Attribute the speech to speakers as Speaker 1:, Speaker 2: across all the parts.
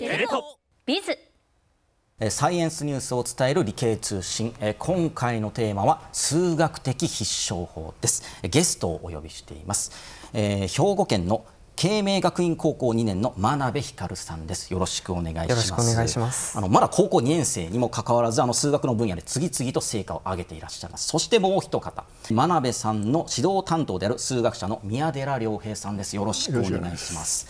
Speaker 1: テレ東ビズ
Speaker 2: サイエンスニュースを伝える理系通信今回のテーマは数学的必勝法ですゲストをお呼びしています、えー、兵庫県の慶明学院高校2年の真鍋光さんです。よろしくお願いします。よろしくお願いします。あのまだ高校2年生にもかかわらず、あの数学の分野で次々と成果を上げていらっしゃいます。そしてもう一方、真鍋さんの指導担当である数学者の宮寺良平さんです。よろしくお願いします。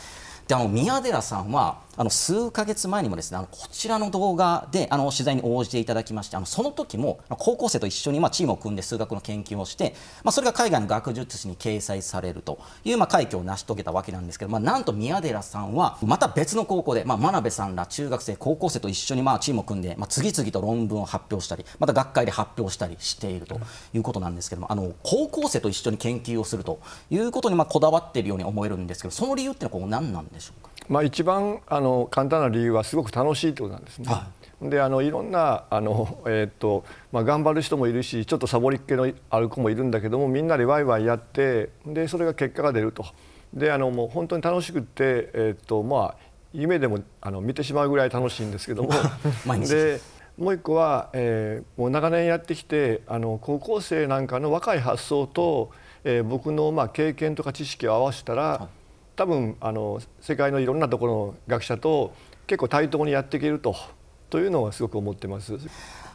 Speaker 2: で、あの宮寺さんはあの数か月前にもですねあのこちらの動画であの取材に応じていただきましてあのその時も高校生と一緒にまあチームを組んで数学の研究をして、まあ、それが海外の学術誌に掲載されるというまあ快挙を成し遂げたわけなんですけど、まあ、なんと宮寺さんはまた別の高校で、まあ、真鍋さんら中学生高校生と一緒にまあチームを組んで、まあ、次々と論文を発表したりまた学会で発表したりしているということなんですけどもあの高校生と一緒に研究をするということにまあこだわっているように思えるんですけどその理由ってのはこう何なんでしょうか、まあ、一番あの
Speaker 1: の簡単な理由はすごく楽しいってことなんですね。はいであのいろんなあの、えーとまあ、頑張る人もいるしちょっとサボりっ気のある子もいるんだけどもみんなでワイワイやってでそれが結果が出るとであのもう本当に楽しくて、えーとまあ、夢でもあの見てしまうぐらい楽しいんですけども でもう一個は、えー、もう長年やってきてあの高校生なんかの若い発想と、えー、僕の、まあ、経験とか知識を合わせたら、はい多分あの世界のいろんなところの学者と
Speaker 2: 結構対等にやっていけるとというのはすごく思ってます。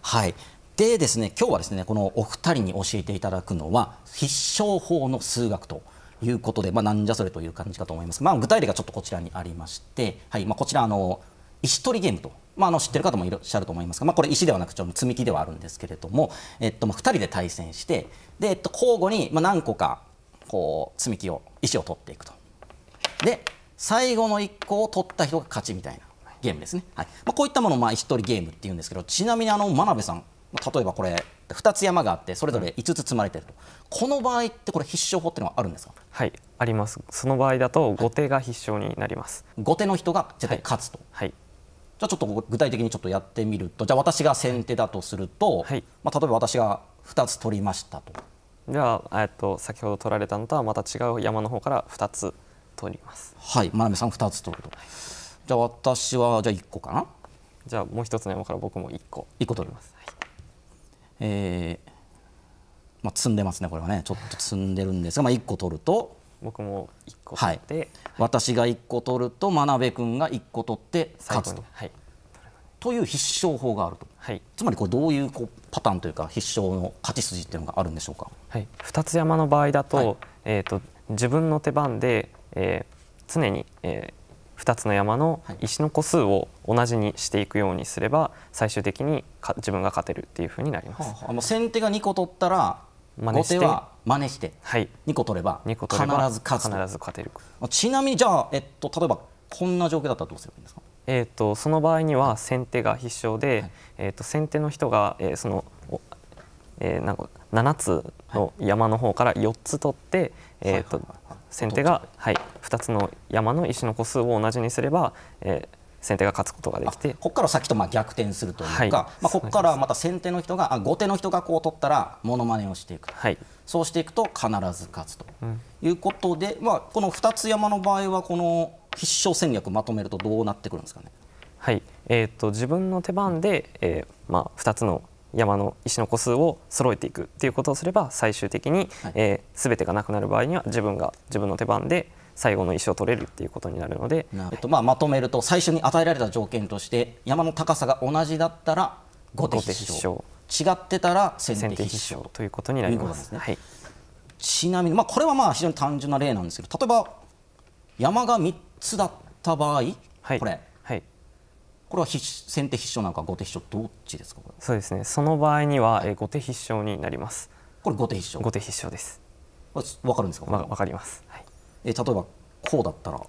Speaker 2: はいでですね今日はですねこのお二人に教えていただくのは必勝法の数学ということで、まあ、なんじゃそれという感じかと思います。まあ、具体例がちょっとこちらにありまして、はいまあ、こちらあの石取りゲームと、まあ、あの知ってる方もいらっしゃると思いますが、まあ、これ石ではなくて積み木ではあるんですけれども、えっとまあ、2人で対戦してで、えっと、交互にまあ何個かこう積み木を石を取っていくとで最後の1個を取った人が勝ちみたいなゲームですね、はいまあ、こういったものをまあ1人ゲームっていうんですけどちなみにあの真鍋さん例えばこれ2つ山があってそれぞれ5つ積まれてると、この場合ってこれ必勝法っていうのはあるんですかはいありますその場合だと後手が必勝になります、はい、後手の人が絶対勝つと、はい、はい、じゃあちょっと具体的にちょっとやってみるとじゃあ私が先手だとすると、はいまあ、例えば私が2つ取りましたと
Speaker 3: では、えっと、先ほど取られたのとはまた違う山の方から2つ取ります
Speaker 2: はい真鍋さん2つ取ると、
Speaker 3: じゃあ私はじゃあ1個かなじゃあもう一つの山から僕も1個1個取ります、はい、
Speaker 2: えー、まあ積んでますねこれはねちょっと積んでるんですが、まあ、1個取ると僕も1個取って、はい、私が1個取ると真鍋君が1個取って勝つと。はいという必勝法があると、はい、つまりこれどういうこうパターンというか必
Speaker 3: 勝の勝ち筋っていうのがあるんでしょうか、はい、二つ山の場合だと,、はい、えーと自分の手番で、えー、常に、えー、2つの山の石の個数を同じにしていくようにすれば最終的に自分が勝てるっていうふうになります。
Speaker 2: はあ、もう先手が2個取ったら真似して
Speaker 3: 真似して、はい、2個取れば必
Speaker 2: ず勝つ必ず
Speaker 3: 勝てるちなみにじゃあ、えっと、例えばこんな状況だったらどうすればいいんですかえーと、その場合には先手が必勝で、はい、えーと、と先手の人が、えー、その、えー、なんか7つの山の方から4つ取って、はい、えーと、先手が、はい、2つの山の石の個数を同じにすれば、えー、先手が勝つことができてここから先とまあ逆転するというか、はい、まあ、ここから
Speaker 2: また先手の人があ後手の人がこう取ったらものまねをしていく、はい、そうしていくと必ず勝つと、いうことで、うん、まあ、この2つ山の場合はこの必勝戦略まとめるとどうなってくるんで
Speaker 3: すかね。はいえーと、と自分の手番で、えーまあ、2つの山の石の個数を揃えていくっていうことをすれば最終的に、はいえー、全てがなくなる場合には自分が自分の手番で最後の石を取れるっていうことになるのでえっとまあ、まとめると最初に
Speaker 2: 与えられた条件として山の高さが同じだったら後手必勝違ってたら先手必勝ということになります。ね、はい、ちなみに、まあ、これはまあ非常に単純な例なんですけど例えば山が3つだった場合、はい、これ
Speaker 3: これは先手必勝なのか後手必勝どっちですかそうですねその場合には、えー、後手必勝になりますこれ後手必勝後手必勝ですわかるんですかわ、ま、かります、はい、え例えばこうだったら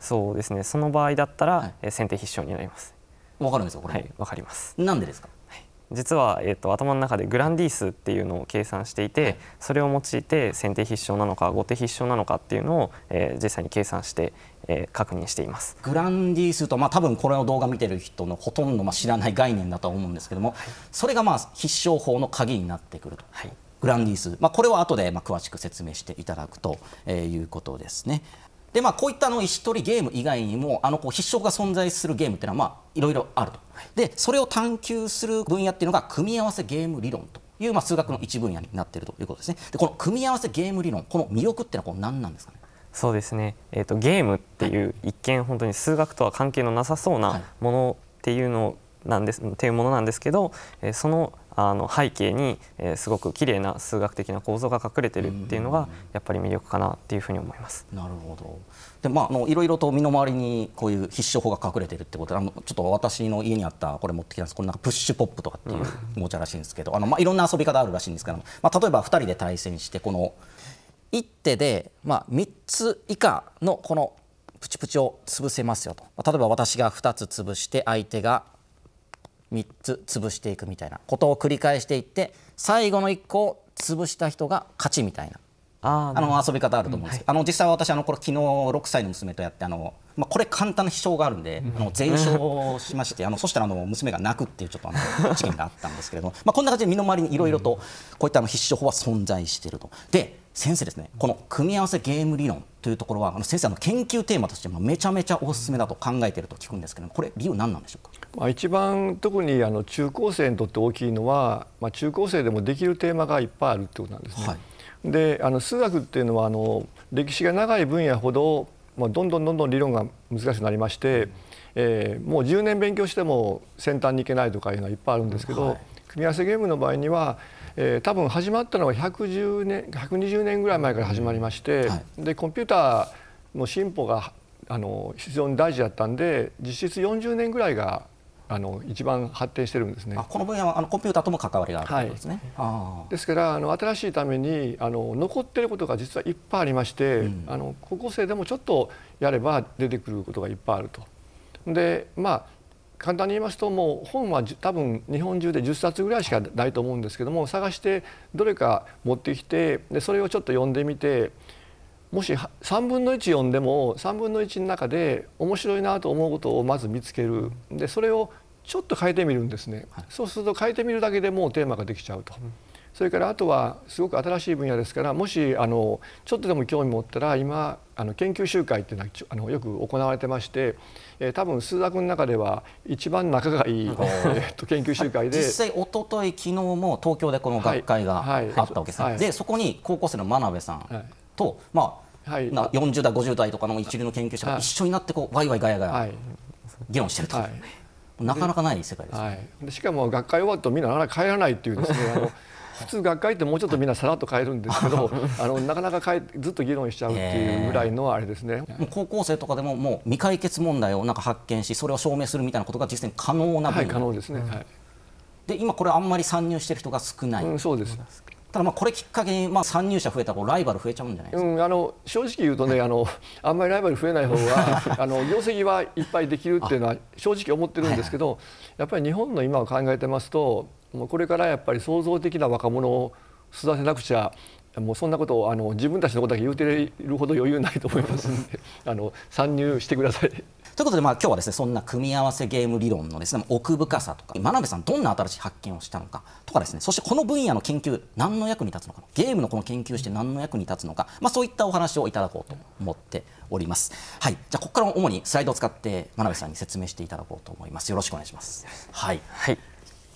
Speaker 3: そうですねその場合だったら、はい、え先手必勝になりますわかるんですよこれはいわかりますなんでですか、実は、えーと、と頭の中でグランディースっていうのを計算していて、はい、それを用いて先手必勝なのか後手必勝なのかっていうのを、えー、実際に計算して、えー、確認しています
Speaker 2: グランディースと、まあ、多分これの動画見てる人のほとんどまあ知らない概念だと思うんですけども、はい、それがまあ必勝法の鍵になってくると、はい、グランディース、まあ、これは後でまあ詳しく説明していただくと、えー、いうことですね。でまあ、こういったの石取りゲーム以外にもあのこう必勝が存在するゲームっていうのはまあいろいろあると、でそれを探求する分野っていうのが組み合わせゲーム理論というまあ数学の一分野になっているということですねでこの組み合わせゲーム理論この魅
Speaker 3: 力っていうのはこう何なんですかねそうですね、えーと、ゲームっていう一見本当に数学とは関係のなさそうなものっていうのなんです、っていうものなんですけど、えー、そのあの背景に、えー、すごく綺麗な数学的な構造が隠れてるっていうのがやっぱり魅力かなっていうふうに思います。
Speaker 2: なるほど。
Speaker 3: でまああのいろいろと身の回りにこういう必勝
Speaker 2: 法が隠れてるってことで、あのちょっと私の家にあったこれ持ってきたんです。これなんかプッシュポップとかっていうおもちゃらしいんですけど、あのまあいろんな遊び方あるらしいんですけど、まあ例えば二人で対戦してこの1手で、まあ、3つ以下のこのプチプチを潰せますよと、例えば私が2つ潰して相手が3つ潰していくみたいなことを繰り返していって最後の1個を潰した人が勝ちみたいなあの遊び方あると思うんですけど、うんはい、あの実際私あのこれ昨日6歳の娘とやってあの、まあ、これ簡単な秘書があるんで、あの全勝しましてあのそしたらあの娘が泣くっていうちょっとあの事件があったんですけれども、まあ、こんな感じで身の回りにいろいろとこういったあの必勝法は存在していると。で先生ですねこの組み合わせゲーム理論というところはあの先生の研究テーマとしてめちゃめちゃおすすめだと考えていると聞くんですけどこれ理由何なんでしょうか、まあ、
Speaker 1: 一番特にあの中高生にとって大きいのは、まあ、中高生でもできるテーマがいっぱいあるってことなんですね。はい、であの数学っていうのはあの歴史が長い分野ほど、まあ、どんどんどんどん理論が難しくなりまして、えー、もう10年勉強しても先端に行けないとかいうのはいっぱいあるんですけど、はい、組み合わせゲームの場合にはえー、多分始まったのは110年120年ぐらい前から始まりまして、はい、でコンピューターの進歩があの非常に大事だったんで実質40年ぐらいがあの一番発展してるんですね。この分野はあのコンピューターとも
Speaker 2: 関わりがあるんですね。は
Speaker 1: い、ですからあの新しいためにあの残ってることが実はいっぱいありまして、うん、あの高校生でもちょっとやれば出てくることがいっぱいあると。でまあ簡単に言いますともう本は多分日本中で10冊ぐらいしかないと思うんですけども探してどれか持ってきてでそれをちょっと読んでみてもし3分の1読んでも3分の1の中で面白いなと思うことをまず見つけるでそれをちょっと変えてみるんですね、そうすると変えてみるだけでもうテーマができちゃうと。それからあとはすごく新しい分野ですからもしあのちょっとでも興味持ったら今あの研究集会っていうのはあのよく行われてまして、えー、多分数学の中では一番仲がいい、えー、
Speaker 2: と研究集会で実際一昨日昨日も東京でこの学会があったわけです、はいはい、でそこに高校生の真鍋さんと、はい、まあ、はい、な40代50代とかの一流の研究者が一緒になってこう、わい、わいがやがや議論してると。なかなかない世界です、は
Speaker 1: い、しかも学会終わるとみんな帰ら
Speaker 2: ないっていうですね
Speaker 1: 普通学会ってもうちょっとみんなさらっと変えるんですけど あのなかなか変えずっと議論しちゃうっていうぐらい
Speaker 2: のあれですね、もう高校生とかでももう未解決問題をなんか発見しそれを証明するみたいなことが実際可能なんはい、可能ですね、はい、で今これあんまり参入してる人が少ない、うん、そうですただまあこれきっかけにまあ参入者増えたらライバル増えちゃうんじゃないですか、うん、あの正直言うとねあのあんまりライバル増えない方が あの業績はいっぱい
Speaker 1: できるっていうのは正直思ってるんですけど、はいはい、やっぱり日本の今を考えてますともうこれからやっぱり創造的な若者を育てなくちゃもうそんなことをあの自分たちのことだ
Speaker 2: け言うてるほど余裕ないと思いますんで あの参入してください。ということで、まあ、今日はですねそんな組み合わせゲーム理論のですね奥深さとか真鍋さんどんな新しい発見をしたのかとかですねそしてこの分野の研究何の役に立つのかゲームのこの研究して何の役に立つのか、まあ、そういったお話をいただこうと思っております。はい、じゃあここから主にスライドを使って真鍋
Speaker 3: さんに説明していただこうと思います。よろしくお願いします。はい、はい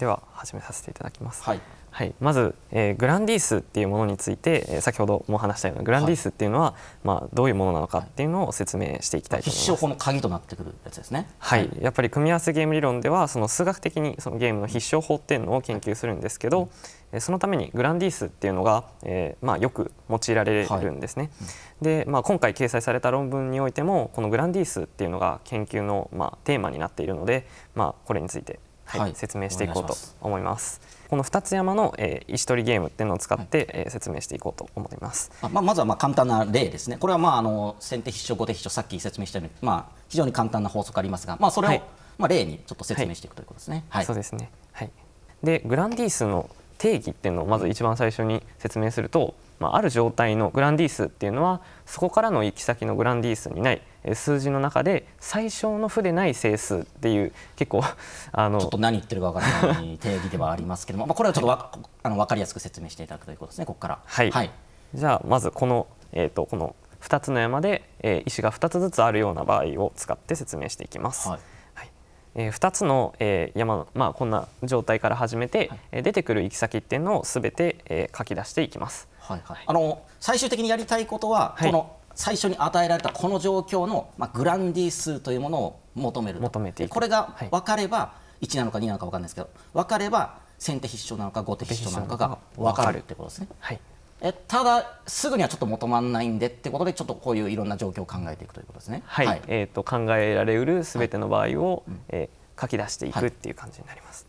Speaker 3: では始めさせていただきます、はい、はい、まず、えー、グランディースっていうものについて、えー、先ほども話したようなグランディースっていうのは、はい、まあ、どういうものなのかっていうのを説明していきたいと思います、はい、必勝法の鍵となってくるやつですねはい、やっぱり組み合わせゲーム理論ではその数学的にそのゲームの必勝法っていうのを研究するんですけど、うんそのためにグランディースっていうのが、えーまあ、よく用いられるんですね。はいで、まあ、今回掲載された論文においてもこのグランディースっていうのが研究の、まあ、テーマになっているので、まあ、これについてはい、説明していこうと思います。この2つ山の、えー、石取りゲームっていうのを使って、はい、えー、説明していこうと思います。まあ、まずはまあ簡
Speaker 2: 単な例ですね。これはまああの先手必勝後手必勝さっき説明したように、まあ、非常に簡単な法則ありますが、まあ、それを、はい、まあ、例にちょっと説明していくということですね。はい、そうですね、はい、
Speaker 3: でグランディースの定義っていうのをまず一番最初に説明すると、うんまあ、ある状態のグランディースっていうのはそこからの行き先のグランディースにない数字の中で最小の負でない整数っていう結構あのちょっと何言ってるかわからな
Speaker 2: い定義ではありますけども、まあ、これはちょっとわ、はい、あの分かりやすく説明していただくということですねここから。はい、はい、
Speaker 3: じゃあまずこの,、えーと、とこの2つの山で、えー、石が2つずつあるような場合を使って説明していきます。はいえー、2つの、えー、山の、まあ、こんな状態から始めて、はい、出てくる行き先っていうのをすべて、えー、書き出していきます。はいはい、
Speaker 2: あの最終的にやりたいことは、はい、この最初に与えられたこの状況の、まあ、グランディ数というものを求める求めてこれが分かれば、はい、1なのか2なのか分かんないですけど分かれば先手必勝なのか後手必勝なのかが分かるってことですね。はいえただすぐにはちょっと求まらないんでってことでちょっとこういういろんな状況を考えていくということですね。
Speaker 3: はい、はい、えー、と考えられうるすべての場合を、はい、えー、書き出していくっていう感じになります。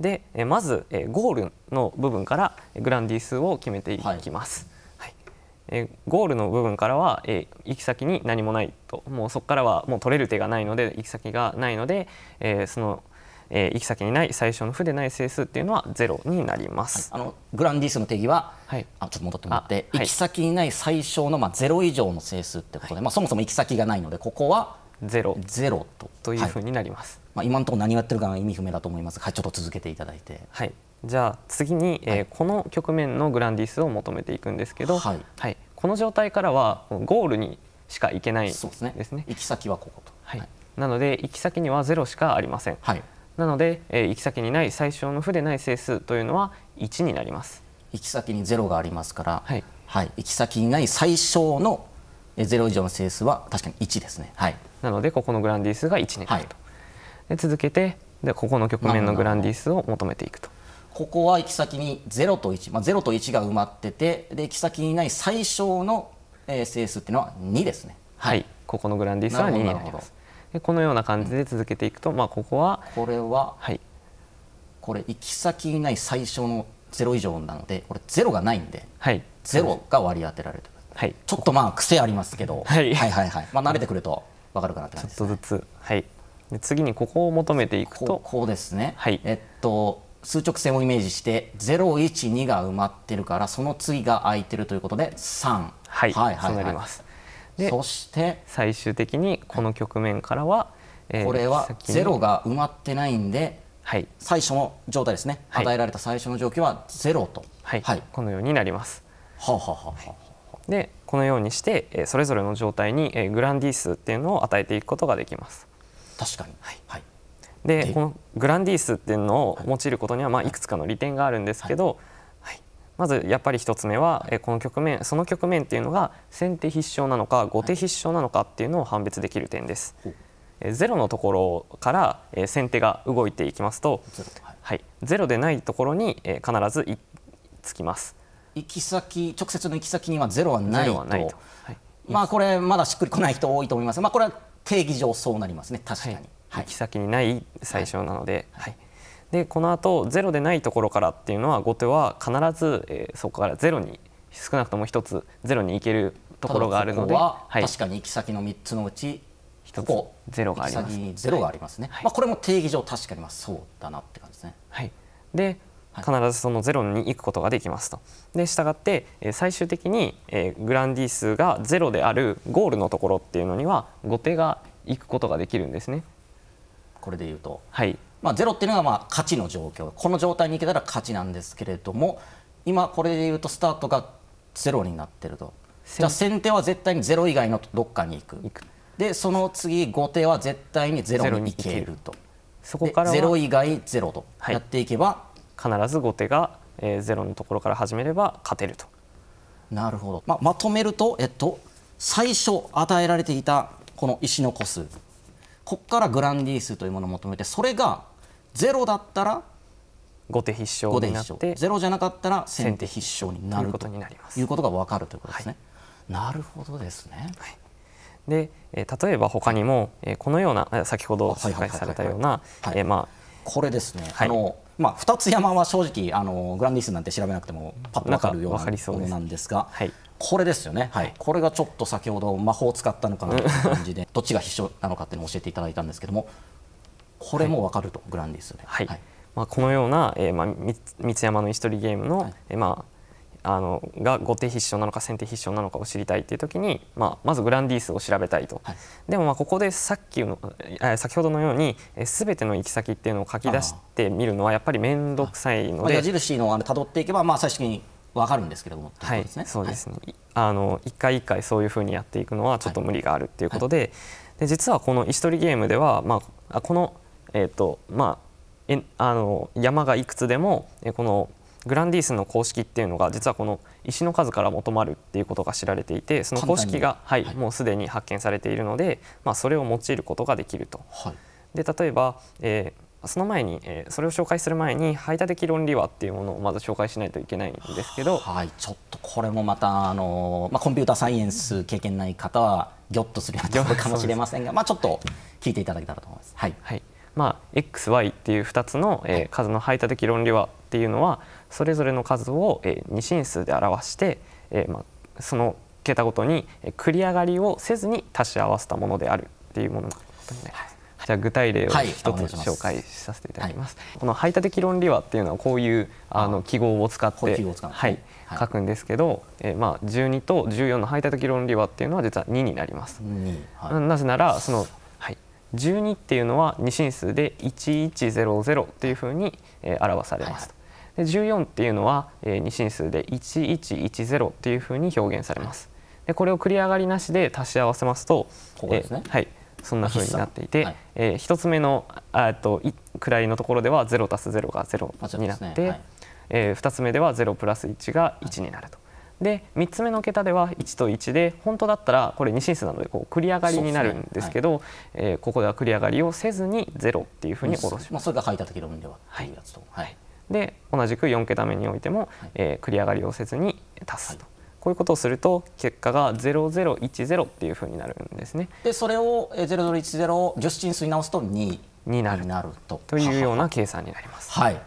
Speaker 3: で、えまず、えゴールの部分からグランディ数を決めていきます。はい、はい、えゴールの部分からは、え行き先に何もないともうそこからはもう取れる手がないので行き先がないので、えそのえ行き先にない最小の負でない整数っていうのはゼロになります、
Speaker 2: はい、あのグランディスの定義は、はい、あちょっと戻ってもらって、はい、行き先にない最小の、まあ、ゼロ以上の整数ってことで、まあ、そもそも行き先がないのでここはゼロゼロ
Speaker 3: とというふうになります。まあ、今のと
Speaker 2: ころ何をやってるか意味不明だと思いますが、はい、ちょっと続けていただいて。
Speaker 3: はいじゃあ次に、えー、この局面のグランディスを求めていくんですけど、はい、はい、この状態からはゴールにしか行けないですねですね行き先はここと、はいなので行き先には0しかありません、はい、なので、えー、行き先にない最小の負でない整数というのは1になります
Speaker 2: 行き先に0がありますから、はいはい、行き先にない
Speaker 3: 最小の0以上の整数は確かに1ですね、はい、なのでここのグランディスが1になると、はいで続けてでここの局面のグランディスを求めていくと。
Speaker 2: ここは行き先に0と1、まあ、0と1が埋まっててで行き先にない最小の整数っていうのは2ですね。
Speaker 3: はい、ここのグランディスは2になります。でこのような感じで続けていくと、まあここはこれは、はい、これ行き先にな
Speaker 2: い最小の0以上なのでこれ0がないんで、はい、0が割り当てられる、はい、ちょっとまあ癖ありますけど、はい、はいはいはいまあ慣れてくると分かるかなって感じです、ね、ちょっとずつはい次にここを求めていくとこうですね、はい、えっと数直線をイメージして012が埋まってるからその次が空いてるということで3はい、はいはい、そうなります
Speaker 3: でそして最終的にこの局面からは、えー、これは0が埋まってないんで、はい、最初の状態ですね、与えられ
Speaker 2: た最初の状況は0と、はい、はい、このようになります。はははは
Speaker 3: でこのようにしてそれぞれの状態にグランディ数っていうのを与えていくことができます。確かに、はいはい、でこのグランディースっていうのを用いることには、まあ、いくつかの利点があるんですけど、はい、はい、まずやっぱり一つ目は、えこの局面その局面っていうのが先手必勝なのか後手必勝なのかっていうのを判別できる点です。えロのところから、え先手が動いていきますと0、はいはでないところに、え必ずいつきます。
Speaker 2: 行き先直接の行き先にはゼロはないと。はいまあこれまだしっくりこない人多いと思います。まあこれは定義上そうなりますね確
Speaker 3: かに、はい、行き先にない最初なので、はい、でこのあとロでないところからっていうのは後手は必ず、えー、そこからゼロに少なくとも一つゼロに行けるところがあるのではい、確
Speaker 2: かに行き先の3つのうち
Speaker 3: 一つここ0があります行き先に0がありますね、はい、
Speaker 2: まあ、これも定義上確かにまあそうだなって感じですね。はい、
Speaker 3: で必ずそのロに行くことができますと。でしたがって最終的にグランディ数が0であるゴールのところっていうのには後手が行くことができるんですね。これで言うと、はい
Speaker 2: まあ、0っていうのがまあ勝ちの状況この状態にいけたら勝ちなんですけれども今これで言うとスタートが0になってるとじゃあ先手は絶対に0以外のどっかに行く。行くでその次後手は絶対に0に行ける
Speaker 3: と。そこから0以外0とやっていけば、はい必ず後手が、えー、ゼロのところから始めれば勝てると。
Speaker 2: なるほど、まあ、まとめると、えっと、最初与えられていたこの石の個数ここからグランディー数というものを求めてそれが0だったら後手必勝になって0じゃなかったら先手必勝になるということが分かるということですね。はい、なるほどですね、はい
Speaker 3: で、え例えば他にも、えこのような先ほど紹介されたようなこれですね、はい、あのまあ、2つ山は正
Speaker 2: 直あのグランディスなんて調べなくてもパッと分かるようなものなんですが、はい、これですよね、はい、これがちょっと先ほど魔法を使ったのかなという感じで どっちが必勝なのかっていうのを教えていただいたんですけどもこれも分かると、はい、グランディスで。はい
Speaker 3: まあ、このような、えーまあ、三山の石取りゲームの、はい、えー、まああのが後手必勝なのか先手必勝なのかを知りたいっていう時に、まあ、まずグランディースを調べたいと、はい、でもまあここでさっきの、え先ほどのように、え全ての行き先っていうのを書き出してみるのはやっぱり面倒くさいので、まあ、矢
Speaker 2: 印のたどっていけば、まあ、最終的に分かるんですけども、はいそうですね、
Speaker 3: あの一回一回そういうふうにやっていくのはちょっと無理があるっていうことではい、で実はこの石取りゲームでは、まあ、この、えーとまあ、えあの山がいくつでもこのグランディースの公式っていうのが実はこの石の数から求まるっていうことが知られていてその公式が、はい、はい、もうすでに発見されているので、まあ、それを用いることができると。はい、で例えば、えー、その前に、えー、それを紹介する前に排他的論理はっていうものをまず紹介しないといけないんですけど、は
Speaker 2: い、ちょっとこれもまたあの、まあ、コンピューターサイエンス経験ない方はぎょっとするようなところかもしれませんが、まあ、ちょっと聞いていただけた
Speaker 3: らと思います。はい、はいまあ、XY っていう2つの、えー、数の排他的論理和っていうのは、それぞれの数を、え二進数で表して、えまあ、その桁ごとに繰り上がりをせずに足し合わせたものであるっていうもののことになります。じゃあ具体例を一つ紹介させていただきます。はい、この排他的論理話っていうのはこういうあの記号を使ってはい書くんですけど、えー、まあ12と14の排他的論理話っていうのは実は2になります。はい、なぜならそのはい12っていうのは二進数で1100っていうふうに表されます。で14っていうのは、えー、二進数で1110っていうふうに表現されます。でこれを繰り上がりなしで足し合わせますとここ、ね、えー、はい、そんなふうになっていて、はい、えー、1つ目のあと位のところでは0足す0が0になって、ねはい、えー、2つ目では0プラス1が1になると。はいで3つ目の桁では1と1で本当だったらこれ2進数なのでこう繰り上がりになるんですけどす、ねはい、えー、ここでは繰り上がりをせずに0っていうふうに下ろします。まあ、
Speaker 2: それが書いた時論ではっいうやつと、はい、はい
Speaker 3: で同じく4桁目においても、はい、えー、繰り上がりをせずに足すと、はい、こういうことをすると結果が0010っていうふうになるんですね。
Speaker 2: でそれを0010を
Speaker 3: 10進数に直すと2になるなるとというような計算になります。はい、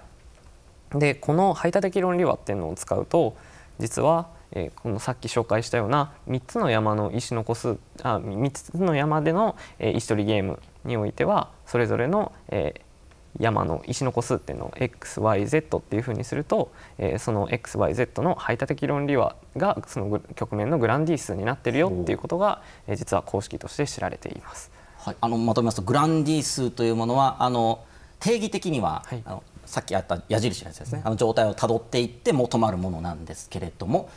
Speaker 3: でこの排他的論理和っていうのを使うと実はえー、このさっき紹介したような3つの山の石の個数あ3つの山での、えー、石取りゲームにおいてはそれぞれの、えー山の石の個数っていうのを xyz っていうふうにすると、えー、その xyz の排他的論理和がその局面のグランディ数になってるよっていうことが、えー、実は公式として知られています。はい、あのまとめますとグラン
Speaker 2: ディ数というものはあの定義的には、はい、あのさっきあった矢印のやつですね、あの状態をたどっていって求まるものなんですけれども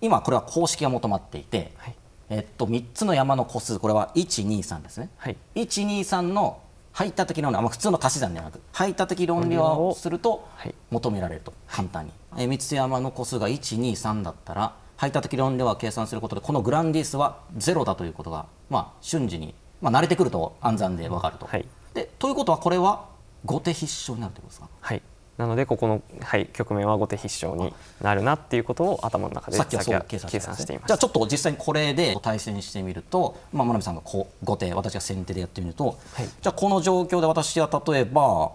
Speaker 2: 今これは公式が求まっていて、はい、えっと、3つの山の個数これは123ですね、はい、123の入った時の普通の足し算ではなく入った時論理をすると求められると、簡単に、えー、三ツ山の個数が123だったら入った時論理は計算することでこのグランディスは0だということが、まあ、瞬時に、まあ、慣れてくると暗算で分かると。はい、でということはこれは後手必勝になるということですか、は
Speaker 3: いなのでここの、はい、局面は後手必勝になるなっていうことを頭の中でさっきは計算,、していました、ね、じゃあちょっと実際に
Speaker 2: これで対戦してみると、まあ、真鍋さんがこう後手私が先手でやってみると、はい、じゃあこの状況で私は例えば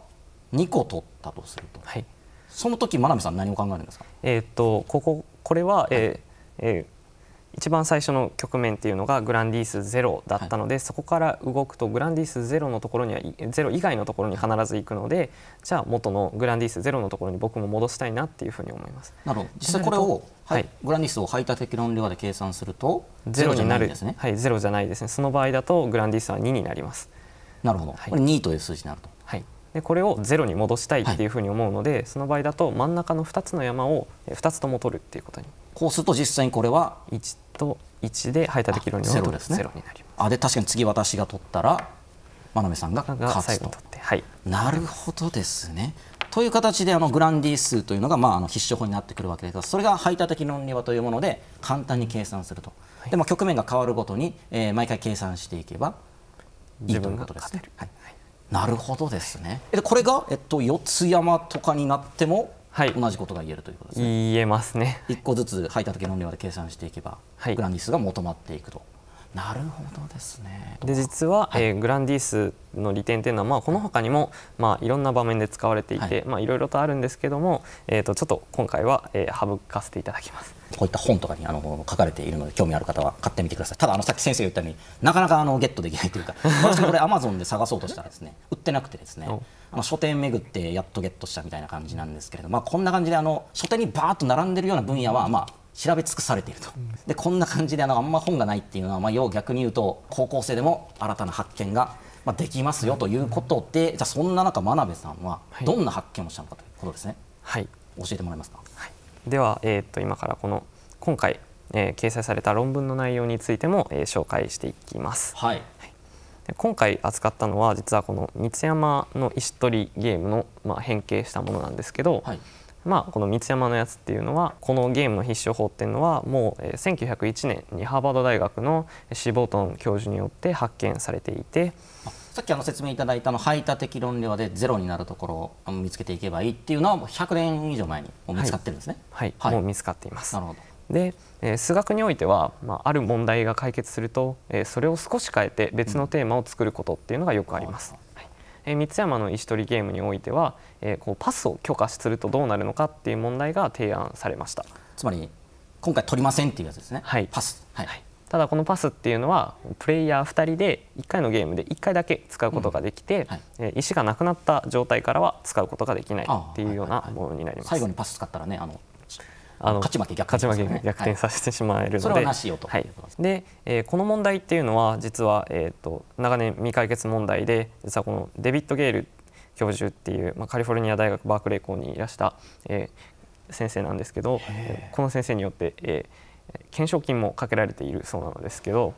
Speaker 2: 2個取ったとすると、はい、その時真鍋さん何を考えるんですか
Speaker 3: えっとこここれは、えー、えー一番最初の局面っていうのがグランディース0だったので、はい、そこから動くとグランディース0のところには0以外のところに必ず行くのでじゃあ元のグランディース0のところに僕も戻したいなっていうふうに思います。なるほど実際これを、はい、グランディースを排他的論理で計算すると0になるんですね。はい、0じゃないですね。その場合だとグランディースは2になります。なるほど。はい、これ2という数字になると。はい。でこれをゼロに戻したいっていうふうに思うので、はい、その場合だと真ん中の2つの山を2つとも取るっていうことにこうすると実際にこれは1と1で排他的論理のゼロに
Speaker 2: なります。あで確かに次私が取ったら真鍋さんが勝つと。はい、なるほどですね。という形であのグランディ数というのが、まあ、あの必勝法になってくるわけですがそれが排他的論理和というもので簡単に計算すると、はい、でも局面が変わるごとに、えー、毎回計算していけばいいということですね。はい、なるほどですね。でこれが、えっと、四ツ山とかになってもはい、同
Speaker 3: じことが言えるということですね。言えますね。一
Speaker 2: 個ずつ排他た時のレアで計算していけば、グランディスが
Speaker 3: 求まっていくと。なるほどですね。で実は、はい、えー、グランディスの利点というのは、まあ、この他にも、まあ、いろんな場面で使われていて、はいまあ、いろいろとあるんですけども、えーと、とちょっと今回は、えー、省かせていただきま
Speaker 2: す。こういった本とかにあの書かれているので興味ある方は買ってみてくださいただあのさっき先生言ったようになかなかあのゲットできないというか私も これアマゾンで探そうとしたらですね売ってなくてですねあの書店巡ってやっとゲットしたみたいな感じなんですけれど、まあ、こんな感じであの書店にバーッと並んでるような分野はまあ調べ尽くされているとでこんな感じであのあんま本がないっていうのは、まあ、要逆に言うと高校生でも新たな発見がまあ、できますよということで、じゃあそんな中真鍋さんはどんな発見をしたのかということですね、はい、教えてもらえますか、はい
Speaker 3: では、えー、と今からこの今回、えー、掲載された論文の内容についても、えー、紹介していきます、はい、はい、今回扱ったのは実はこの三ツ山の石取りゲームの、まあ、変形したものなんですけど、はい、まあ、この三ツ山のやつっていうのはこのゲームの必勝法っていうのはもうえ1901年にハーバード大学のシボートン教授によって発見されていて。
Speaker 2: さっきあの説明いただいたの排他的論理はでゼロになるところを見つけていけばいいっていうのはもう100年以上前に
Speaker 3: 見つかってるんですね。はい、はい、もう見つかっています。なるほどで、えー、数学においては、まあ、ある問題が解決すると、えー、それを少し変えて別のテーマを作ることっていうのがよくあります。うん、はいえー、三山の石取りゲームにおいては、えー、こうパスを許可するとどうなるのかっていう問題が提案されましたつまり今回取りませんっていうやつですねはいパス、はい、はい、ただこのパスっていうのはプレイヤー2人で1回のゲームで1回だけ使うことができて、うんはい、石がなくなった状態からは使うことができないっていうようなものになります。はいはいはい、最後にパス使ったらねあのあの勝ち負け逆転、ね,、逆転させてしまえるので、はい、はい、で、えー、この問題っていうのは実は、えーと、と長年未解決問題で実はこのデビッド・ゲール教授っていう、まあ、カリフォルニア大学バークレー校にいらした、えー、先生なんですけどこの先生によって、えー、懸賞金もかけられているそうなのですけど、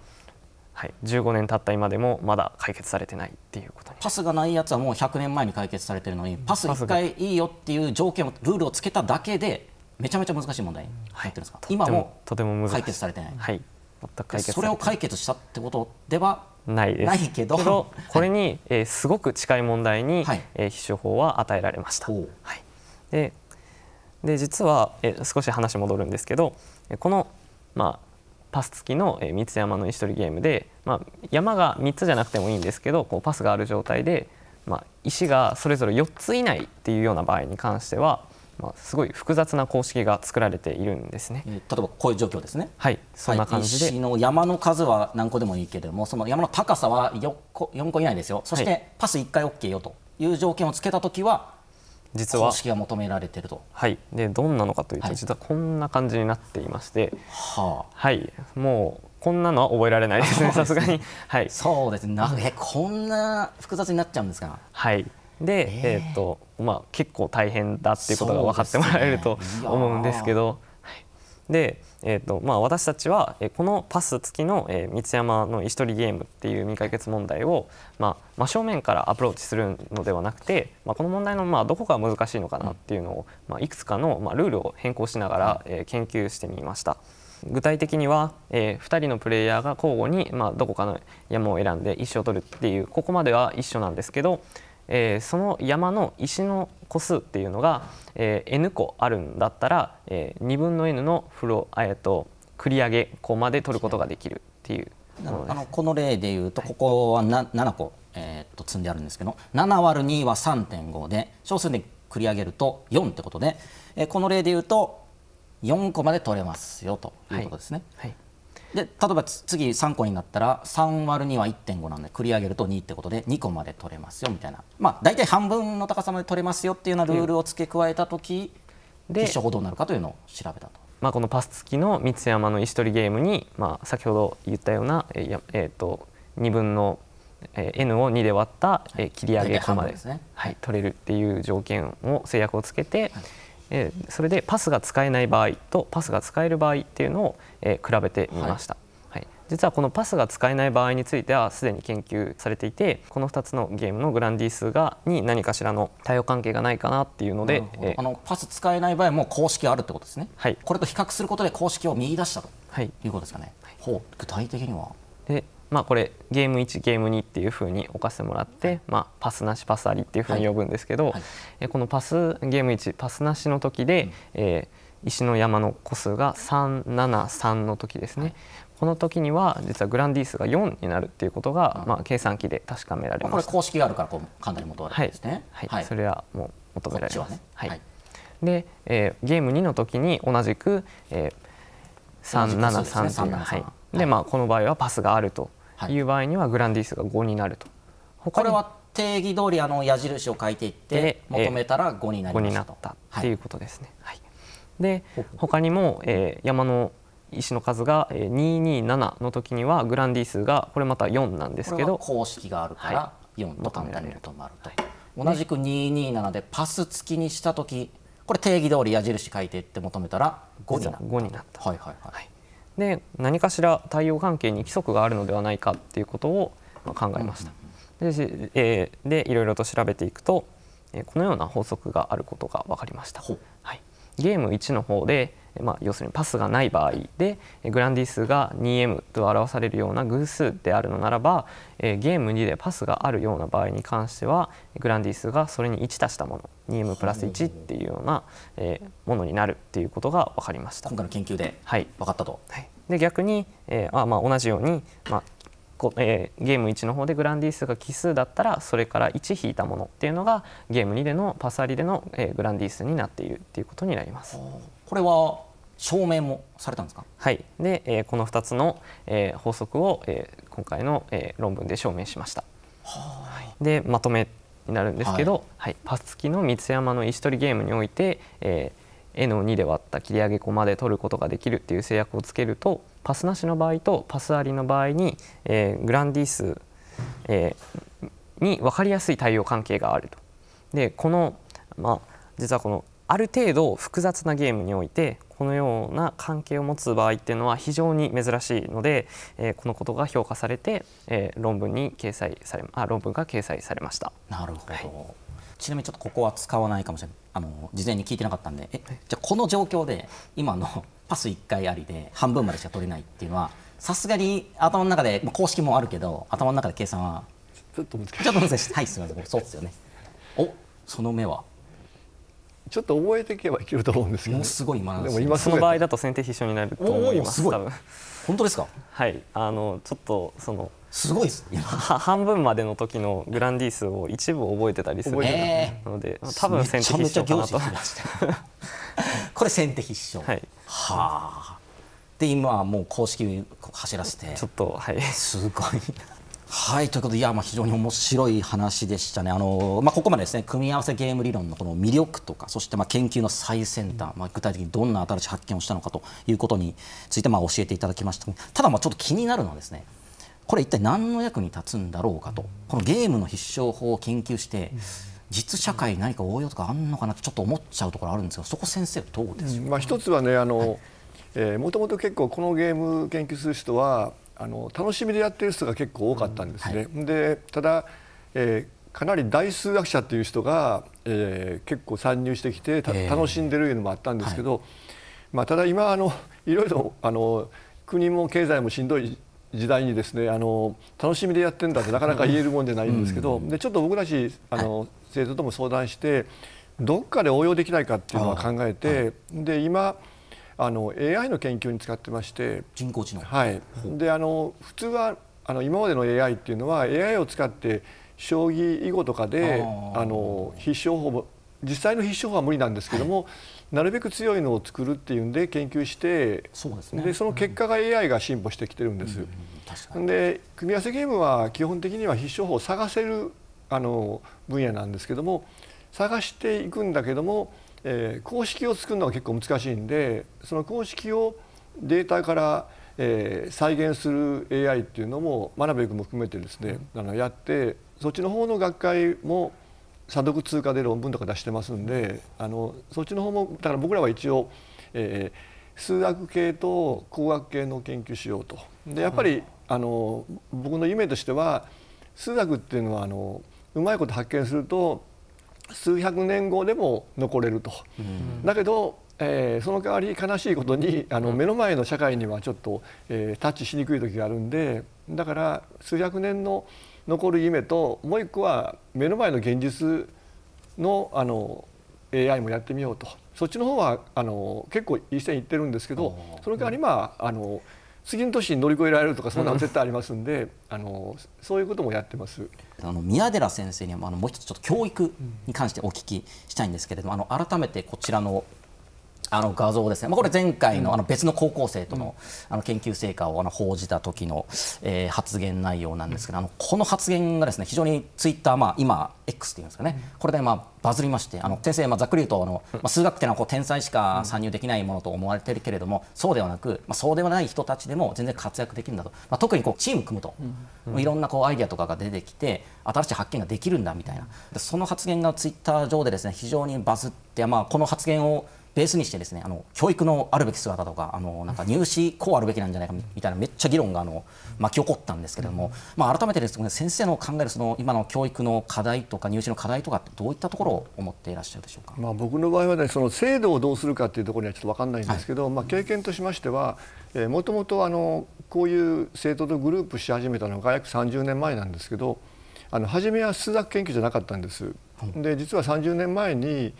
Speaker 3: はい、15年経った今でもまだ解決されてないっていうことパ
Speaker 2: スがないやつはもう100年前に解決されてるのにパス1回いいよっていう条件をルールをつけただけでめちゃめちゃ難しい問題になってるんですか、はい、今も
Speaker 3: とても解決
Speaker 2: されてない、はい、
Speaker 3: 全くそれを
Speaker 2: 解決したってことでは
Speaker 3: ないですないけどこれに、えー、すごく近い問題に、はい、えー、必勝法は与えられました。はい、でで実は、えー、少し話戻るんですけどこのまあ、パス付きの、えー、三つ山の石取りゲームで、まあ、山が3つじゃなくてもいいんですけどこうパスがある状態で、まあ、石がそれぞれ4つ以内っていうような場合に関しては、まあ、すごい複雑な公式が作られているんですね。例えばこういう状況ですね。はい、そんな感じで。はい、
Speaker 2: の山の数は何個でもいいけれども、その山の高さは4個 ,4 個以内ですよ。そしてパス1回 OK よという条件をつけた時は、実は公式が求められてると。
Speaker 3: はい、でどんなのかというと、はい、実はこんな感じになっていまして、はあ、はい、もうこんなのは覚えられないですね、さすがに。はい、そうですね、なえこんな複雑になっちゃうんですか。はい、で、えー、えー、っとまあ、結構大変だっていうことが分かってもらえると思うんですけど、で、ねはい、で。えーとまあ、私たちは、このパス付きの、三山の石取りゲームっていう未解決問題を、まあ、真正面からアプローチするのではなくて、まあ、この問題の、まあ、どこが難しいのかなっていうのを、まあ、いくつかの、まあ、ルールを変更しながら、研究してみました。具体的には、えー、2人のプレイヤーが交互に、まあ、どこかの山を選んで一を取るっていうここまでは一緒なんですけど、えー、その山の石の個数っていうのが、えー、n 個あるんだったら、えー、2分の n のフロ、えー、と繰り上げ個まで取ることができるっていうあ
Speaker 2: のこの例でいうとここはな、はい、7個、えー、と積んであるんですけど7割2は3.5で小数で繰り上げると4ってことで、えー、この例でいうと4個まで取れますよということですね。はい、はいで例えば次3個になったら3割に2は1.5なんで繰り上げると2ってことで2個まで取れますよみたいなまあ大体半分の高さまで取れますよっていうようなルールを付け加えた時、うん、でどうなるかというのを調べたと。
Speaker 3: まあ、このパス付きの三山の石取りゲームに、まあ、先ほど言ったような、えーえーと、2分の、え n を2で割った、えー、切り上げコで、はい、ねはい、取れるっていう条件を制約をつけて、はいえそれでパスが使えない場合とパスが使える場合っていうのを、え比べてみました、はい、はい、実はこのパスが使えない場合についてはすでに研究されていてこの2つのゲームのグランディ数がに何かしらの対応関係がないかなっていうので、えー、あのパス使えない場合も公式あるってことですね、はい、これと比較することで公式を見出したということですかね、はい、ほ
Speaker 2: う具体的には
Speaker 3: でまあ、これゲーム1ゲーム2っていうふうに置かせてもらって、まあ、パスなしパスありっていうふうに呼ぶんですけど、はえこのパスゲーム1パスなしの時で、うえ石の山の個数が373の時ですね、この時には実はグランディースが4になるっていうことが、まあ、計算機で確かめられます、これ
Speaker 2: 公式があるからこう簡単に求められるんですね、はいそ
Speaker 3: れはもう求められます、はいで、えー、ゲーム2の時に同じく、えー、373という、はいでまあ、この場合はパスがあるという場合にはグランディスが5になると。
Speaker 2: これは定義通りあの矢印を書いていって求めたら5になりました
Speaker 3: と。ったっていうことですね。はい、で他にも、えー、山の石の数が227の時にはグランディスがこれまた4なんですけど公式があるから4と考えるともると、はい、同じ
Speaker 2: く227でパス付きにした時これ定義通り矢印書いていって求めたら5になったはいはい、はい
Speaker 3: で何かしら太陽関係に規則があるのではないかっていうことを考えました。で,、えー、でいろいろと調べていくと、えこのような法則があることが分かりました。ゲーム1の方で、まあ、要するにパスがない場合でグランディ数が 2m と表されるような偶数であるのならば、えゲーム2でパスがあるような場合に関してはグランディ数がそれに1足したもの 2m プラス1っていうような、えものになるっていうことが分かりました今回の研究で分かったと。はい、はい、で逆に、えーあまあ、同じように、まあえー、ゲーム1の方でグランディースが奇数だったらそれから1引いたものっていうのがゲーム2でのパスありでの、えー、グランディースになっているっていうことになります。これは証明もされたんですかはいで、えー、この2つの、えー、法則を、えー、今回の、えー、論文で証明しました。はい、でまとめになるんですけど、はい、はい、パス付きの三山の石取りゲームにおいて、え n を2で割った切り上げ駒で取ることができるっていう制約をつけるとパスなしの場合とパスありの場合に、えー、グランディース、えー、に分かりやすい対応関係があると。でこの、まあ、実はこのある程度複雑なゲームにおいてこのような関係を持つ場合っていうのは非常に珍しいので、えー、このことが評価されて、えー、論文に掲載されあ論文が掲載されました。な
Speaker 2: るほど、はい、ちなみにちょっとここは使わないかもしれない。あの事前に聞いてなかったんでえじゃこの状況で今のパス1回ありで半分までしか取れないっていうのはさすがに頭の中で、まあ、公式もあるけど頭の中で計算はちょっと難しいちょっと難しいはいすみませんそうですよねおその目はちょっと覚えていけばいけると思うんですけど、ね、すごい今でも今その場合
Speaker 3: だと先手必勝になると思います多分本当ですかはいあのちょっとそのすごいですね 半分までの時のグランディースを一部覚えてたりするので多分先手必勝かなと
Speaker 2: これ先手必勝はいはあで今はもう公式走らせてちょっとはいすごいはいということでいやまあ非常に面白い話でしたねあの、まあ、ここまでですね組み合わせゲーム理論のこの魅力とかそしてまあ研究の最先端、まあ、具体的にどんな新しい発見をしたのかということについてまあ教えていただきましたただまあちょっと気になるのはですねこれ一体何の役に立つんだろうかとこのゲームの必勝法を研究して実社会何か応用とかあんのかなってちょっと思っちゃうところあるんですどそこ先生どう
Speaker 1: ですか、うん、まあ、一つはねあの、はいえー、もともと結構このゲーム研究する人はあの楽しみでやってる人が結構多かったんですね。うんはい、でただ、えー、かなり大数学者という人が、えー、結構参入してきて、楽しんでるいうのもあったんですけど、はい、まあ、ただ今あのいろいろあの国も経済もしんどい時代にですねあの楽しみでやってんだってなかなか言えるもんじゃないんですけど、うん、でちょっと僕らしあの、はい、生徒とも相談してどっかで応用できないかっていうのは考えて、はい、で今あの AI の研究に使ってまして人工知能はいであの普通はあの今までの AI っていうのは AI を使って将棋囲碁とかであの必勝法も実際の必勝法は無理なんですけども、はいなるべく強いのを作るっていうんで研究してそで、ね、その結果が AI が進歩してきてるんです。うん、で組み合わせゲームは基本的には必勝法を探せるあの分野なんですけども探していくんだけども、えー、公式を作るのが結構難しいんでその公式をデータからえー、再現する AI っていうのも真鍋君も含めてですね、あのやってそっちの方の学会も査読通貨で論文とか出してますんであのそっちの方もだから僕らは一応、えー、数学系と工学系の研究しようと。でやっぱり、あの僕の夢としては数学っていうのはあのうまいこと発見すると数百年後でも残れると。うん、だけどえー、その代わり悲しいことにあの目の前の社会にはちょっと、えー、タッチしにくい時があるんでだから数百年の残る夢ともう一個は目の前の現実のあの AI もやってみようとそっちの方はあの結構一線いってるんですけどその代わりまああの次の年に乗り越えられ
Speaker 2: るとかそんなの絶対ありますんで、あのそういうこともやってます。あの宮寺先生にはあのもう一つちょっと教育に関してお聞きしたいんですけれども、あの改めてこちらのあの画像ですね、まあ、これ前回のあの別の高校生とのあの研究成果をあの報じた時のえ発言内容なんですけどあのこの発言がですね非常にツイッター、まあ、今 X っていうんですかねこれでまあバズりましてあの先生、まあ、ざっくり言うとあの、まあ、数学っていうのはこう天才しか参入できないものと思われてるけれどもそうではなく、まあ、そうではない人たちでも全然活躍できるんだと、まあ、特にこうチーム組むと、いろんなこうアイデアとかが出てきて新しい発見ができるんだみたいなその発言がツイッター上でですね非常にバズって、まあ、この発言をベースにしてですねあの教育のあるべき姿とかあのなんか入試こうあるべきなんじゃないかみたいなめっちゃ議論があの巻き起こったんですけれども、まあ、改めてですね先生の考えるその今の教育の課題とか入試の課題とかってどういったところを思っていらっしゃるでしょう
Speaker 1: か、まあ、僕の場合は、ね、その制度をどうするかというところにはちょっと分かんないんですけど、はい、まあ、経験としましては、えー、もともとあのこういう生徒とグループし始めたのが約30年前なんですけどあの初めは数学研究じゃなかったんです。で実は30年前に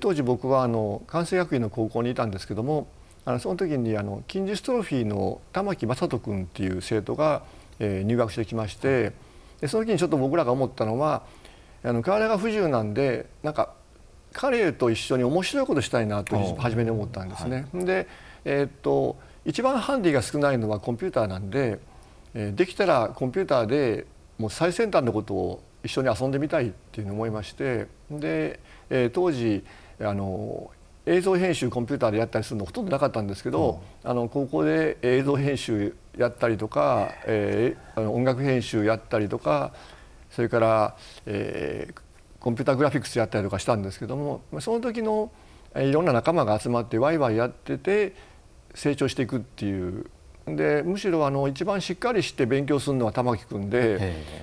Speaker 1: 当時僕はあの関西学院の高校にいたんですけどもあのその時にあの筋ジストロフィーの玉木正人君っていう生徒が、えー、入学してきましてでその時にちょっと僕らが思ったのはあの体が不自由なんでなんか彼と一緒に面白いことしたいなと初めに思ったんですね。はい、で、えー、っと一番ハンディが少ないのはコンピューターなんで、えー、できたらコンピューターでもう最先端のことを一緒に遊んでみたいっていうのを思いましてで、えー、当時あの映像編集コンピューターでやったりするのほとんどなかったんですけど、うん、あの高校で映像編集やったりとか、えー、あの音楽編集やったりとかそれから、えー、コンピューターグラフィックスやったりとかしたんですけどもその時のいろんな仲間が集まってワイワイやってて成長していくっていうでむしろあの一番しっかりして勉強するのは玉木君で、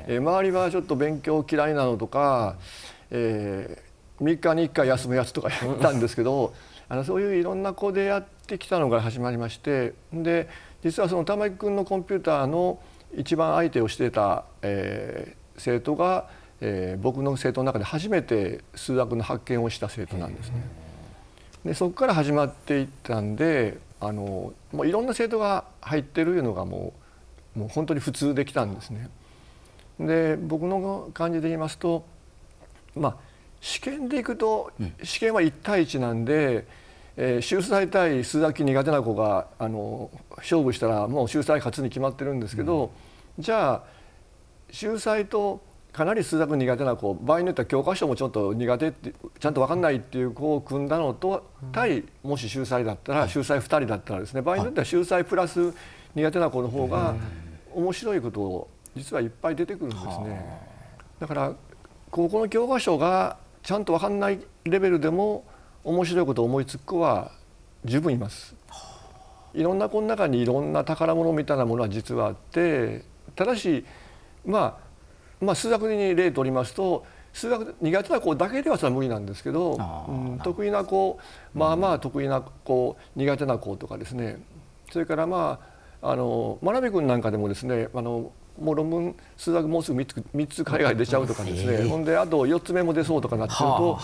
Speaker 1: えー、周りはちょっと勉強嫌いなのとか、えー、3日に1回休むやつとかやったんですけど あのそういういろんな子でやってきたのが始まりましてで実はその玉木君のコンピューターの一番相手をしてた、えー、生徒が、えー、僕の生徒の中で初めて数学の発見をした生徒なんですね。でそこから始まっていったんであのもういろんな生徒が入ってるいうのがもうもう本当に普通できたんですね。で僕の感じで言いますと、まあ、試験でいくと、試験は1対1なんで、えー、秀才対数学苦手な子があの勝負したらもう秀才勝つに決まってるんですけど、うん、じゃあ秀才とかなり数学苦手な子場合によっては教科書もちょっと苦手ってちゃんと分かんないっていう子を組んだのと対もし秀才だったら秀才2人だったらですね場合によっては秀才プラス苦手な子の方が面白いことを実はいっぱい出てくるんですね。だから高校の教科書がちゃんと分かんないレベルでも面白いことを思いつく子は十分います。いろんな子の中にいろんな宝物みたいなものは実はあってただしまあまあ、数学に例とりますと数学苦手な子だけではそれは無理なんですけど、うん、得意な子まあまあ得意な子、うん、苦手な子とかですねそれからまああの真鍋君なんかでもですねあのもう論文数学もうすぐ3つ ,3 つ海外出ちゃうとかですね、ほんであと4つ目も出そうとかなってると、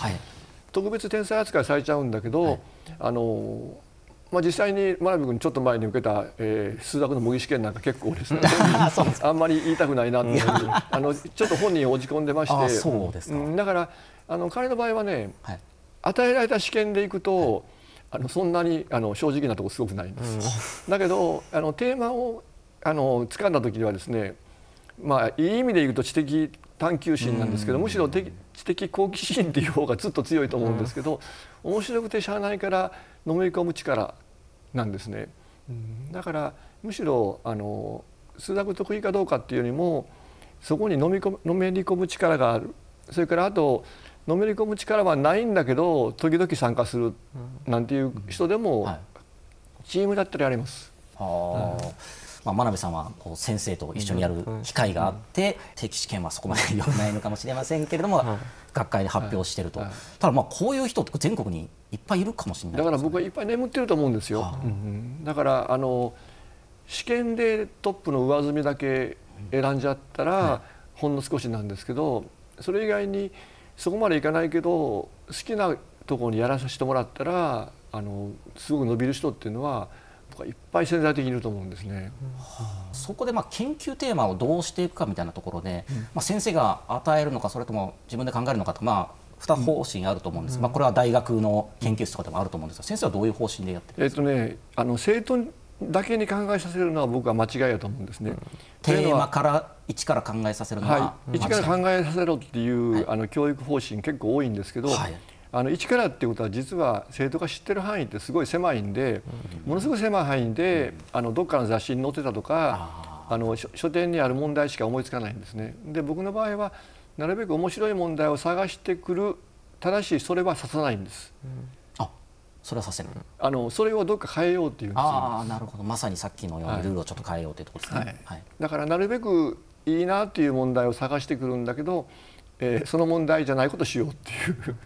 Speaker 1: 特別天才扱いされちゃうんだけど、はい、あのまあ、実際に真鍋君ちょっと前に受けた、えー、数学の模擬試験なんか結構ですね あんまり言いたくないなっていうあのちょっと本人を落ち込んでましてそうですか、うん、だからあの彼の場合はね、はい、与えられた試験でいくと、はい、あのそんなにあの正直なとこすごくないんです、うん、だけどあのテーマをあの掴んだ時にはですねまあいい意味で言うと知的探究心なんですけど、むしろ知的好奇心っていう方がずっと強いと思うんですけど、うん、面白くてしゃあないからのめり込む力なんですね。うん、だからむしろあの数学得意かどうかっていうよりもそこにのみ込のめり込む力があるそれからあとのめり込む力はないんだけど時々参加するなんていう
Speaker 2: 人でも、チームだったらあります。うまあ、真鍋さんはこう先生と一緒にやる機会があって、定期試験はそこまで読くないのかもしれませんけれども、学会で発表してると、ただまあこういう人って全国にいっぱいいるかもしれな
Speaker 1: い、ね、だから僕はいっぱい眠ってると思うんですよ、はあだからあの試験でトップの上積みだけ選んじゃったら、ほんの少しなんですけどそれ以外にそこまでいかないけど好きなところにやらさせてもらったらあの
Speaker 2: すごく伸びる人っていうのはとかいっぱい潜在的にいると思うんですね。はあ、そこでまあ研究テーマをどうしていくかみたいなところで、うん、まあ先生が与えるのかそれとも自分で考えるのかとか、まあ二方針あると思うんです、うん、まあこれは大学の研究室とかでもあると思うんですが、先生はどういう方針でやって
Speaker 1: るんですか。えっとね、あの生徒だけに考えさせるのは僕は間違いだと思うんですね。うん、
Speaker 2: テーマから一から考えさせるのは、はい、一か
Speaker 1: ら考えさせろっていう、はい、あの教育方針結構多いんですけど。はいあの一からっていうことは実は生徒が知ってる範囲ってすごい狭いんで、ものすごい狭い範囲で、あのどっかの雑誌に載ってたとかあの書店にある問題しか思いつかないんですね。で僕の場合はなるべく面白い問題を探してくるただしそれはさせないんです。
Speaker 2: あそれはさせる
Speaker 1: あのそれをどっか変えようっていうんですああなるほ
Speaker 2: どまさにさっきのようにルールをちょっと変えようというところですね、はい、はい、
Speaker 1: だからなるべくいいなっていう問題を探してくるんだけど、えー、その問題じゃないことしようっていう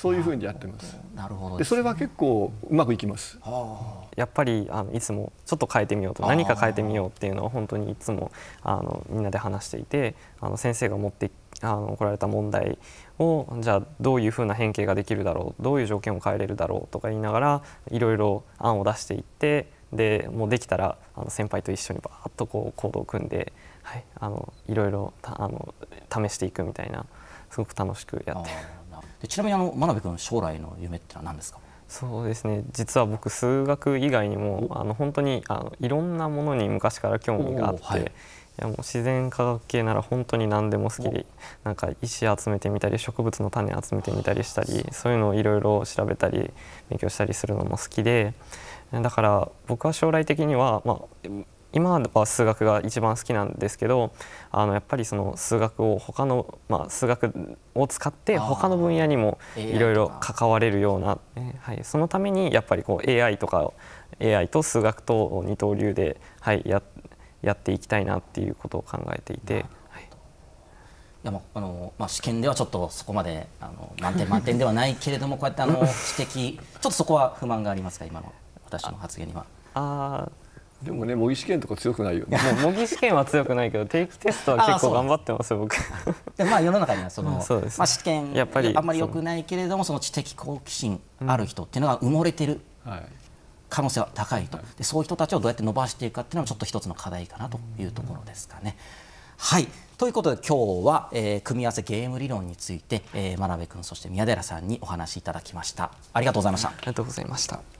Speaker 1: そういうふうにやってますなるほどで、そ
Speaker 3: れは結構うまくいきますやっぱりあのいつもちょっと変えてみようと何か変えてみようっていうのは本当にいつもあのみんなで話していてあの先生が持ってあの来られた問題をじゃあどういうふうな変形ができるだろうどういう条件を変えれるだろうとか言いながらいろいろ案を出していってでもうできたらあの先輩と一緒にバーッとこう行動を組んで、はい、あのいろいろあの試していくみたいなすごく楽しくやってでちなみにあの真鍋君将来の夢ってのは何ですかそうですね実は僕数学以外にもあの本当にあのいろんなものに昔から興味があって、い、いやもう自然科学系なら本当に何でも好きでなんか石集めてみたり植物の種集めてみたりしたりそういうのをいろいろ調べたり勉強したりするのも好きでだから僕は将来的には、まあ、今は数学が一番好きなんですけどあのやっぱりその数学を他の、まあ、数学を使って他の分野にもいろいろ関われるような、はい、そのためにやっぱりこう AI とか AI と数学と二刀流で、はい、ややっていきたいなっていうことを考えていて。
Speaker 2: いやまああのまあ、試験ではちょっとそこまであの満点満点ではないけれどもこうやってあの指摘ちょっとそこは不満がありますか今の私の発言には。
Speaker 3: ああでもね模擬試験とか強くないよね。模擬試験は強くないけど定期テストは結構頑張ってます僕。
Speaker 2: でまあ世の中にはその、うん、まあ試験やっぱりあんまり良くないけれどもその知的好奇心ある人っていうのが埋もれてる。可能性は高いと、はい、でそういう人たちをどうやって伸ばしていくかっていうのはちょっと一つの課題かなというところですかね。はいということで今日は、えー、組み合わせゲーム理論について、えー、真鍋君そして宮寺さんにお話しいただきましたありがとうございましたありがとうございました。